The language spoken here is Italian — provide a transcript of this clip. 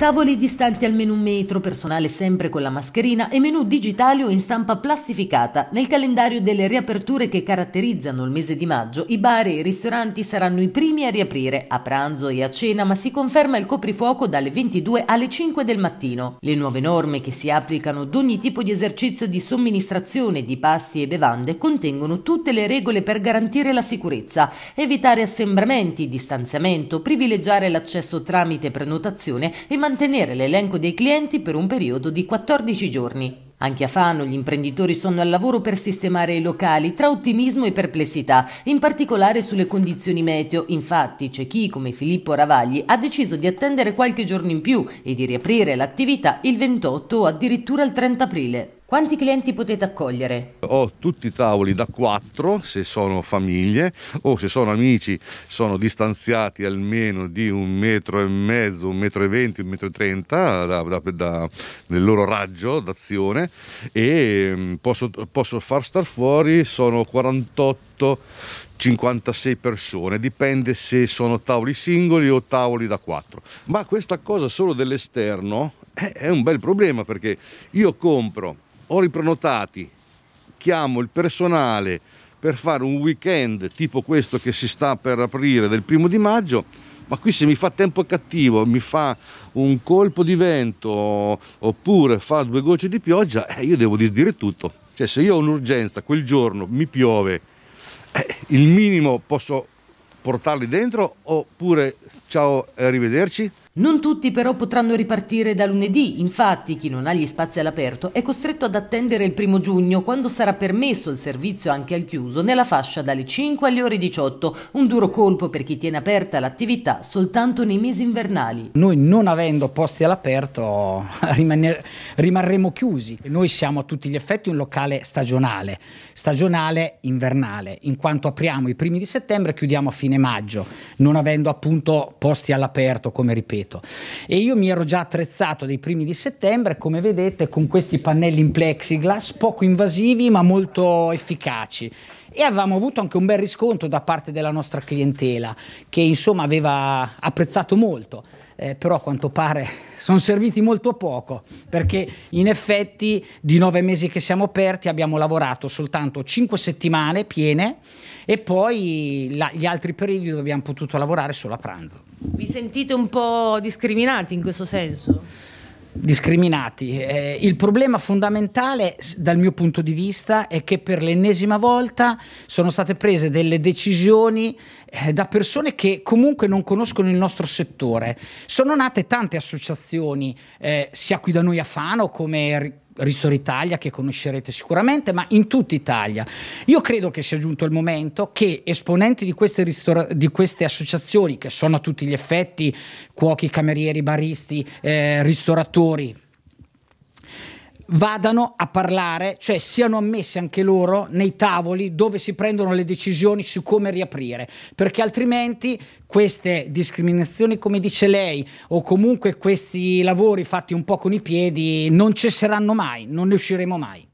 Tavoli distanti almeno un metro, personale sempre con la mascherina e menù digitali o in stampa plastificata. Nel calendario delle riaperture che caratterizzano il mese di maggio, i bar e i ristoranti saranno i primi a riaprire a pranzo e a cena, ma si conferma il coprifuoco dalle 22 alle 5 del mattino. Le nuove norme che si applicano ad ogni tipo di esercizio di somministrazione di pasti e bevande contengono tutte le regole per garantire la sicurezza, evitare assembramenti, distanziamento, privilegiare l'accesso tramite prenotazione e mantenere mantenere l'elenco dei clienti per un periodo di 14 giorni. Anche a Fano gli imprenditori sono al lavoro per sistemare i locali, tra ottimismo e perplessità, in particolare sulle condizioni meteo. Infatti c'è chi, come Filippo Ravagli, ha deciso di attendere qualche giorno in più e di riaprire l'attività il 28 o addirittura il 30 aprile. Quanti clienti potete accogliere? Ho tutti i tavoli da 4 se sono famiglie o se sono amici sono distanziati almeno di un metro e mezzo, un metro e venti, un metro e trenta da, da, da, nel loro raggio d'azione e mm, posso, posso far star fuori sono 48 56 persone, dipende se sono tavoli singoli o tavoli da 4. Ma questa cosa solo dell'esterno eh, è un bel problema perché io compro ho riprenotati, chiamo il personale per fare un weekend tipo questo che si sta per aprire del primo di maggio, ma qui se mi fa tempo cattivo, mi fa un colpo di vento oppure fa due gocce di pioggia, eh, io devo disdire tutto. Cioè se io ho un'urgenza, quel giorno mi piove, eh, il minimo posso portarli dentro oppure ciao e arrivederci? Non tutti però potranno ripartire da lunedì, infatti chi non ha gli spazi all'aperto è costretto ad attendere il primo giugno quando sarà permesso il servizio anche al chiuso nella fascia dalle 5 alle ore 18, un duro colpo per chi tiene aperta l'attività soltanto nei mesi invernali. Noi non avendo posti all'aperto rimarremo chiusi, noi siamo a tutti gli effetti un locale stagionale, stagionale invernale, in quanto apriamo i primi di settembre e chiudiamo a fine maggio, non avendo appunto posti all'aperto come ripeto. Roveto. E io mi ero già attrezzato dei primi di settembre, come vedete, con questi pannelli in plexiglass, poco invasivi ma molto efficaci e avevamo avuto anche un bel riscontro da parte della nostra clientela che insomma aveva apprezzato molto. Eh, però a quanto pare sono serviti molto poco perché in effetti di nove mesi che siamo aperti abbiamo lavorato soltanto cinque settimane piene e poi la, gli altri periodi dove abbiamo potuto lavorare solo a pranzo. Vi sentite un po' discriminati in questo senso? Discriminati. Eh, il problema fondamentale dal mio punto di vista è che per l'ennesima volta sono state prese delle decisioni eh, da persone che comunque non conoscono il nostro settore. Sono nate tante associazioni, eh, sia qui da noi a Fano come Ristor Italia che conoscerete sicuramente, ma in tutta Italia. Io credo che sia giunto il momento che esponenti di queste, di queste associazioni, che sono a tutti gli effetti cuochi, camerieri, baristi, eh, ristoratori, vadano a parlare, cioè siano ammessi anche loro nei tavoli dove si prendono le decisioni su come riaprire, perché altrimenti queste discriminazioni, come dice lei, o comunque questi lavori fatti un po' con i piedi non cesseranno mai, non ne usciremo mai.